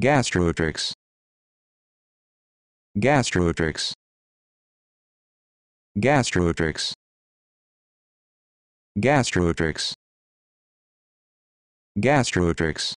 Gastrotrix. Gastrotrix. Gastrotrix. Gastrotrix. Gastrotrix.